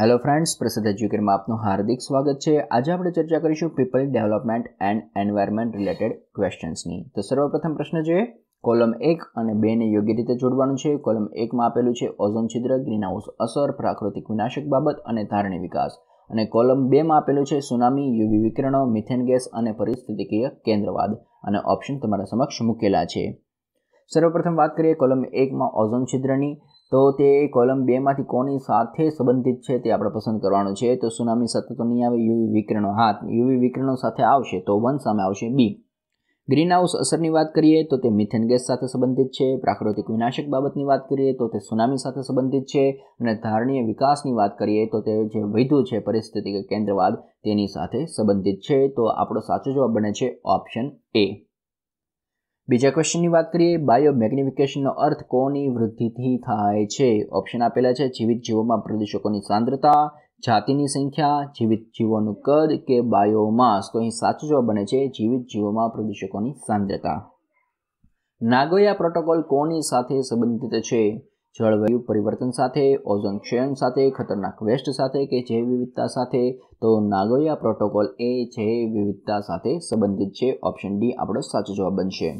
hello friends પ્રસિદ્ધ એજ્યુકેટમાં આપનું હાર્દિક સ્વાગત છે આજે આપણે ચર્ચા કરીશું people development and environment related ક્વેશ્ચન્સની તો સર્વપ્રથમ પ્રશ્ન છે કોલમ એક અને બેને યોગ્ય રીતે જોડવાનું છે કોલમ એકમાં આપેલું છે ઓઝોન છિદ્ર ગ્રીનહાઉસ અસર પ્રાકૃતિક વિનાશક બાબત અને ધારણી વિકાસ અને કોલમ બેમાં આપેલું છે સુનામી યુવી વિકિરણો મિથેન ગેસ અને પરિસ્થિતિકીય કેન્દ્રવાદ અને ઓપ્શન તમારા સમક્ષ મૂકેલા છે સર્વપ્રથમ વાત કરીએ કોલમ એકમાં ઓઝોન છિદ્રની તો તે કોલમ બેમાંથી કોની સાથે સંબંધિત છે તે આપણે પસંદ કરવાનું છે તો સુનામી સાથે તો નહીં આવે યુવી વિકિરણો હાથ યુવી વિકિરણો સાથે આવશે તો વન સામે આવશે બી ગ્રીનહાઉસ અસરની વાત કરીએ તો તે મિથેન ગેસ સાથે સંબંધિત છે પ્રાકૃતિક વિનાશક બાબતની વાત કરીએ તો તે સુનામી સાથે સંબંધિત છે અને ધારણીય વિકાસની વાત કરીએ તો તે જે વૈધુ છે પરિસ્થિતિક કેન્દ્રવાદ તેની સાથે સંબંધિત છે તો આપણો સાચો જવાબ બને છે ઓપ્શન એ બીજા ક્વેશ્ચનની વાત કરીએ બાયો મેગ્નિફિકેશનનો અર્થ કોની વૃદ્ધિથી થાય છે ઓપ્શન આપેલા છે જીવિત જીવોમાં પ્રદૂષકોની સાંદ્રતા જાતિની સંખ્યા જીવિત જીવોનું કદ કે બાયોમાસ તો અહીં સાચો જવાબ બને છે જીવિત જીવોમાં પ્રદૂષકોની સાંદ્રતા નાગોયા પ્રોટોકોલ કોની સાથે સંબંધિત છે જળવાયુ પરિવર્તન સાથે ઓઝોન ક્ષયન સાથે ખતરનાક વેસ્ટ સાથે કે જૈવ વિવિધતા સાથે તો નાગોયા પ્રોટોકોલ એ જૈવ વિવિધતા સાથે સંબંધિત છે ઓપ્શન ડી આપણો સાચો જવાબ બનશે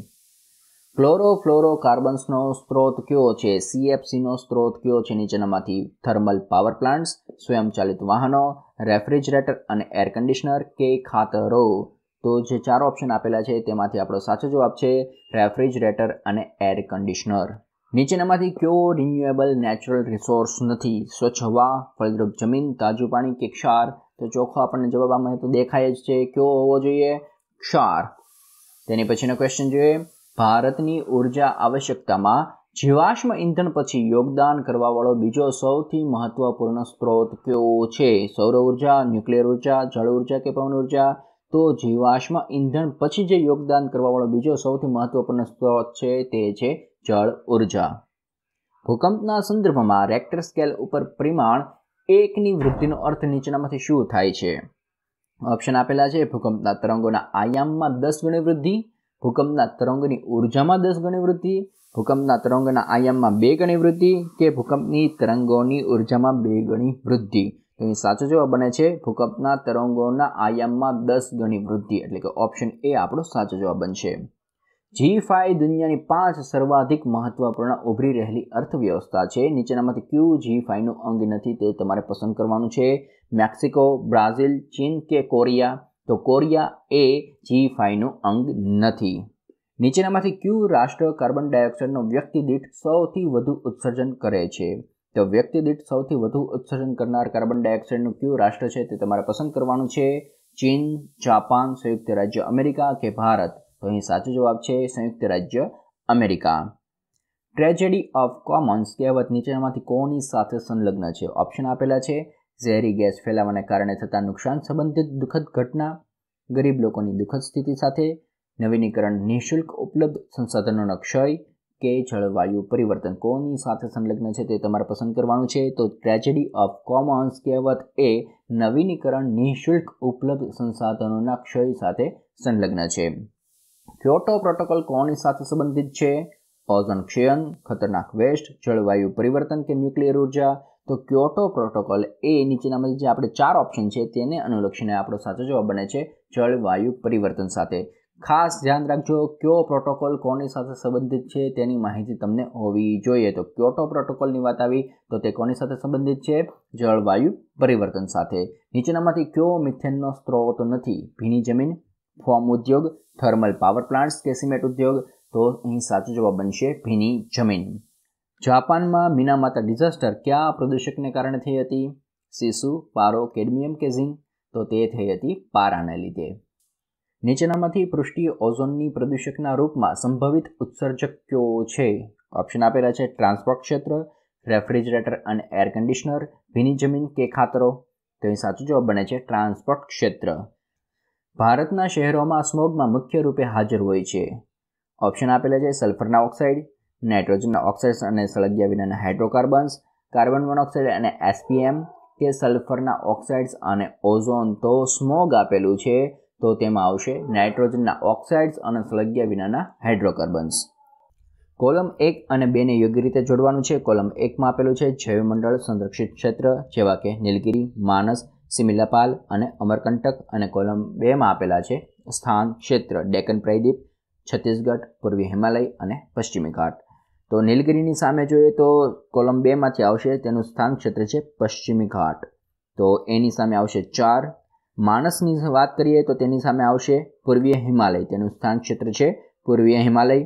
કાર્બન્સનો સ્ત્રોત કયો છે સીએફસીનો સ્ત્રોત કયો છે નીચેનામાંથી થર્મલ પાવર પ્લાન્ટ્સ સ્વયંચાલિત વાહનો રેફ્રિજરેટર અને એર કન્ડિશનર કે ખાતરો તો જે ચાર ઓપ્શન આપેલા છે તેમાંથી આપણો સાચો જવાબ છે રેફ્રિજરેટર અને એર કન્ડિશનર નીચેનામાંથી કયો રિન્યુએબલ નેચરલ રિસોર્સ નથી સ્વચ્છ હવા ફળદ્રુપ જમીન તાજું પાણી કે ક્ષાર તો ચોખ્ખો આપણને જવાબ આમાં તો દેખાય જ છે કયો હોવો જોઈએ ક્ષાર તેની પછીનો ક્વેશ્ચન જોઈએ ભારતની ઉર્જા આવશ્યકતામાં જીવાશ્મ ઇંધણ પછી યોગદાન કરવાવાળો બીજો સૌથી મહત્વપૂર્ણ સ્ત્રોત કયો છે સૌર ઉર્જા ન્યુક્લિયર ઉર્જા જળ ઉર્જા કે પવન ઉર્જા તો જીવાશ્મ ઇંધણ પછી જે યોગદાન કરવાવાળો બીજો સૌથી મહત્વપૂર્ણ સ્ત્રોત છે તે છે જળ ઉર્જા ભૂકંપના સંદર્ભમાં રેક્ટર સ્કેલ ઉપર પરિમાણ એકની વૃદ્ધિનો અર્થ નીચેનામાંથી શું થાય છે ઓપ્શન આપેલા છે ભૂકંપના તરંગોના આયામમાં દસ ગણી વૃદ્ધિ ભૂકંપના તરંગની ઉર્જામાં દસ ગણી વૃદ્ધિ ભૂકંપના તરંગના આયામમાં બે ગણી વૃદ્ધિ કે ભૂકંપની તરંગોની ઉર્જામાં બે ગણી વૃદ્ધિ તો અહીં સાચો જવાબ બને છે ભૂકંપના તરંગોના આયામમાં દસ ગણી વૃદ્ધિ એટલે કે ઓપ્શન એ આપણો સાચો જવાબ બનશે જી ફાઈવ દુનિયાની પાંચ સર્વાધિક મહત્વપૂર્ણ ઉભરી રહેલી અર્થવ્યવસ્થા છે નીચેનામાંથી ક્યુ જી ફાઈવનું અંગ નથી તે તમારે પસંદ કરવાનું છે મેક્સિકો બ્રાઝિલ ચીન કે કોરિયા તો કોરિયા એ જી ફાઈવનું અંગ નથી નીચેનામાંથી ક્યુ રાષ્ટ્ર કાર્બન ડાયોક્સાઇડનો વ્યક્તિ દીઠ સૌથી વધુ ઉત્સર્જન કરે છે તો વ્યક્તિ દીઠ સૌથી વધુ ઉત્સર્જન કરનાર કાર્બન ડાયોક્સાઇડનું ક્યુ રાષ્ટ્ર છે તે તમારે પસંદ કરવાનું છે ચીન જાપાન સંયુક્ત રાજ્ય અમેરિકા કે ભારત તો અહીં સાચો જવાબ છે સંયુક્ત રાજ્ય અમેરિકા ટ્રેજેડી ઓફ કોમન્સ કહેવત નીચેનામાંથી કોની સાથે સંલગ્ન છે ઓપ્શન આપેલા છે ઝેરી ગેસ ફેલાવાને કારણે થતા નુકસાન સંબંધિત દુઃખદ ઘટના ગરીબ લોકોની દુઃખદ સ્થિતિ સાથે નવીનીકરણ નિઃશુલ્ક ઉપલબ્ધ સંસાધનોનો ક્ષય કે જળવાયુ પરિવર્તન કોની સાથે સંલગ્ન છે તે તમારે પસંદ કરવાનું છે તો ટ્રેજેડી ઓફ કોમન્સ કહેવત એ નવીનીકરણ નિઃશુલ્ક ઉપલબ્ધ સંસાધનોના ક્ષય સાથે સંલગ્ન છે ક્યોટો પ્રોટોકોલ કોની સાથે સંબંધિત છે ઓઝોન ક્ષયન ખતરનાક વેસ્ટ જળવાયુ પરિવર્તન કે ન્યુક્લિયર ઉર્જા તો ક્યોટો પ્રોટોકોલ એ નીચેનામાંથી જે આપણે ચાર ઓપ્શન છે તેને અનુલક્ષીને આપણો સાચો જવાબ બને છે જળવાયુ પરિવર્તન સાથે ખાસ ધ્યાન રાખજો કયો પ્રોટોકોલ કોની સાથે સંબંધિત છે તેની માહિતી તમને હોવી જોઈએ તો ક્યોટો પ્રોટોકોલની વાત આવી તો તે કોની સાથે સંબંધિત છે જળવાયુ પરિવર્તન સાથે નીચેનામાંથી કયો મિથેનનો સ્ત્રોત નથી ભીની જમીન ફોર્મ ઉદ્યોગ થર્મલ પાવર પ્લાન્ટ્સ કે સિમેન્ટ ઉદ્યોગ તો અહીં સાચો જવાબ બનશે ભીની જમીન જાપાનમાં મીનામાતા ડિઝાસ્ટર કયા પ્રદૂષકને કારણે થઈ હતી સીસુ પારો કેડમિયમ કે ઝીંક તો તે થઈ હતી પારાને લીધે નીચેનામાંથી પૃષ્ટિ ઓઝોનની પ્રદૂષકના રૂપમાં સંભવિત ઉત્સર્જક કયો છે ઓપ્શન આપેલા છે ટ્રાન્સપોર્ટ ક્ષેત્ર રેફ્રિજરેટર અને એર કન્ડિશનર ભીની જમીન કે ખાતરો તો અહીં સાચો જવાબ બને છે ટ્રાન્સપોર્ટ ક્ષેત્ર ભારતના શહેરોમાં સ્મોગમાં મુખ્ય રૂપે હાજર હોય છે ઓપ્શન આપેલા છે સલ્ફરના ઓક્સાઇડ નાઇટ્રોજનના ઓક્સાઇડ્સ અને સળગિયા વિનાના હાઇડ્રોકાર્બન્સ કાર્બન મોનોક્સાઇડ અને એસપીએમ કે સલ્ફરના ઓક્સાઇડ્સ અને ઓઝોન તો સ્મોગ આપેલું છે તો તેમાં આવશે નાઇટ્રોજનના ઓક્સાઇડ્સ અને સળગ્યા વિનાના હાઇડ્રોકાર્બન્સ કોલમ એક અને બેને યોગ્ય રીતે જોડવાનું છે કોલમ એકમાં આપેલું છે જૈવમંડળ સંરક્ષિત ક્ષેત્ર જેવા કે નીલગીરી માનસ સિમિલાપાલ અને અમરકંટક અને કોલમ બેમાં આપેલા છે સ્થાન ક્ષેત્ર ડેકન પ્રાયદ્વીપ છત્તીસગઢ પૂર્વી હિમાલય અને પશ્ચિમી ઘાટ તો નીલગિરીની સામે જોઈએ તો કોલમ બેમાંથી આવશે તેનું સ્થાન ક્ષેત્ર છે પશ્ચિમી ઘાટ તો એની સામે આવશે ચાર માણસની વાત કરીએ તો તેની સામે આવશે પૂર્વીય હિમાલય તેનું સ્થાન ક્ષેત્ર છે પૂર્વીય હિમાલય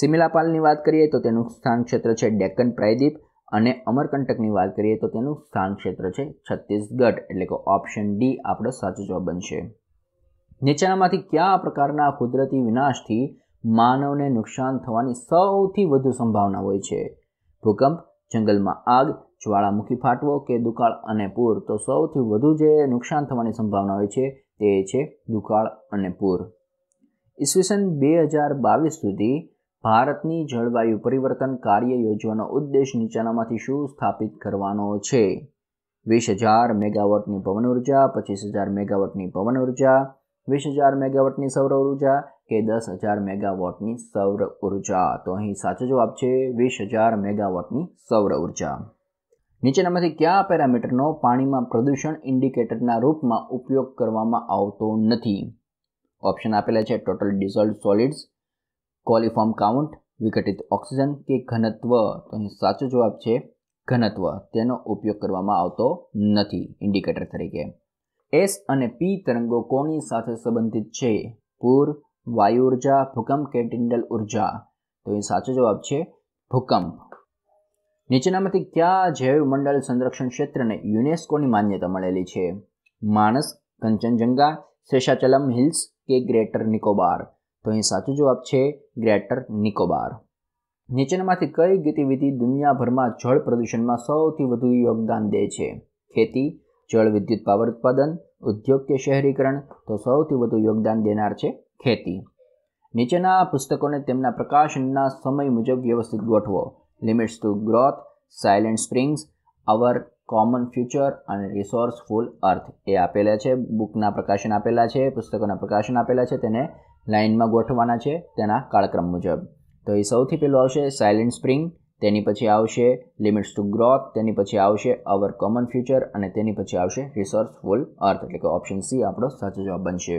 સિમિલાપાલની વાત કરીએ તો તેનું સ્થાન ક્ષેત્ર છે ડેક્કન પ્રાયદ્વીપ અને અમરકંટકની વાત કરીએ તો તેનું સ્થાન ક્ષેત્ર છે છત્તીસગઢ એટલે કે ઓપ્શન ડી આપણો સાચો જવાબ બનશે નીચેનામાંથી કયા પ્રકારના કુદરતી વિનાશથી માનવને નુકસાન થવાની સૌથી વધુ સંભાવના હોય છે ભૂકંપ જંગલમાં આગ જ્વાળામુખી ફાટવો કે દુકાળ અને પૂર તો સૌથી વધુ જે નુકસાન થવાની સંભાવના હોય છે તે છે દુકાળ અને પૂર ઈસવીસન બે હજાર બાવીસ સુધી ભારતની જળવાયુ પરિવર્તન કાર્ય યોજવાનો ઉદ્દેશ નીચેનામાંથી શું સ્થાપિત કરવાનો છે વીસ હજાર મેગાવોટની પવન ઉર્જા પચીસ હજાર મેગાવોટની પવન ઉર્જા વીસ હજાર મેગાવોટની સૌર ઉર્જા કે દસ હજાર મેગાવોટની સૌર ઉર્જા તો અહીં સાચો જવાબ છે વીસ હજાર મેગાવોટની સૌર ઉર્જા નીચેનામાંથી કયા પેરામીટરનો પાણીમાં પ્રદૂષણ ઇન્ડિકેટરના રૂપમાં ઉપયોગ કરવામાં આવતો નથી ઓપ્શન આપેલા છે total dissolve solids coliform count વિઘટિત ઓક્સિજન કે ઘનત્વ તો અહીં સાચો જવાબ છે ઘનત્વ તેનો ઉપયોગ કરવામાં આવતો નથી ઇન્ડિકેટર તરીકે એસ અને પી તરંગો કોની સાથે સંબંધિત છે પૂર વાયુ ઉર્જા ભૂકંપ કે ટિંડલ ઉર્જા તો એ સાચો જવાબ છે ભૂકંપ નીચેનામાંથી કયા જૈવ મંડળ સંરક્ષણ ક્ષેત્રને યુનેસ્કોની માન્યતા મળેલી છે માણસ કંચનજંગા શેષાચલમ હિલ્સ કે ગ્રેટર નિકોબાર તો અહીં સાચો જવાબ છે ગ્રેટર નિકોબાર નીચેનામાંથી કઈ ગતિવિધિ દુનિયાભરમાં જળ પ્રદૂષણમાં સૌથી વધુ યોગદાન દે છે ખેતી જળ વિદ્યુત પાવર ઉત્પાદન ઉદ્યોગ કે શહેરીકરણ તો સૌથી વધુ યોગદાન દેનાર છે ખેતી નીચેના પુસ્તકોને તેમના પ્રકાશનના સમય મુજબ વ્યવસ્થિત ગોઠવો limits to growth silent springs our common future અને રિસોર્સફુલ અર્થ એ આપેલા છે બુકના પ્રકાશન આપેલા છે પુસ્તકોના પ્રકાશન આપેલા છે તેને લાઇનમાં ગોઠવાના છે તેના કાળક્રમ મુજબ તો એ સૌથી પહેલું આવશે સાયલેન્ટ સ્પ્રિંગ તેની પછી આવશે લિમિટ્સ ટુ ગ્રોથ તેની પછી આવશે અવર કોમન ફ્યુચર અને તેની પછી આવશે રિસર્ચફુલ અર્થ એટલે કે ઓપ્શન સી આપણો સાચો જવાબ બનશે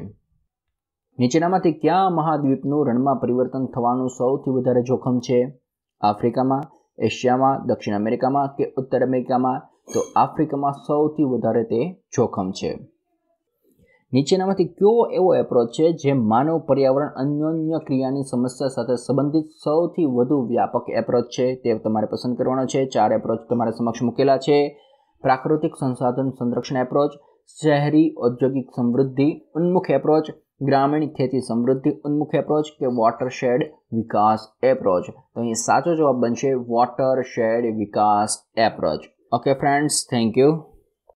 નીચેનામાંથી ક્યાં મહાદ્વીપનું રણમાં પરિવર્તન થવાનું સૌથી વધારે જોખમ છે આફ્રિકામાં એશિયામાં દક્ષિણ અમેરિકામાં કે ઉત્તર અમેરિકામાં તો આફ્રિકામાં સૌથી વધારે તે જોખમ છે નીચેનામાંથી કયો એવો એપ્રોચ છે જે માનવ પર્યાવરણ અન્યોન્ય ક્રિયાની સમસ્યા સાથે સંબંધિત સૌથી વધુ વ્યાપક એપ્રોચ છે તે તમારે પસંદ કરવાનો છે ચાર એપ્રોચ તમારે સમક્ષ મૂકેલા છે પ્રાકૃતિક સંસાધન સંરક્ષણ એપ્રોચ શહેરી ઔદ્યોગિક સમૃદ્ધિ ઉન્મુખ એપ્રોચ ગ્રામીણ ખેતી સમૃદ્ધિ ઉન્મુખ એપ્રોચ કે વોટરશેડ વિકાસ એપ્રોચ તો અહીં સાચો જવાબ બનશે વોટરશેડ વિકાસ approach okay friends thank you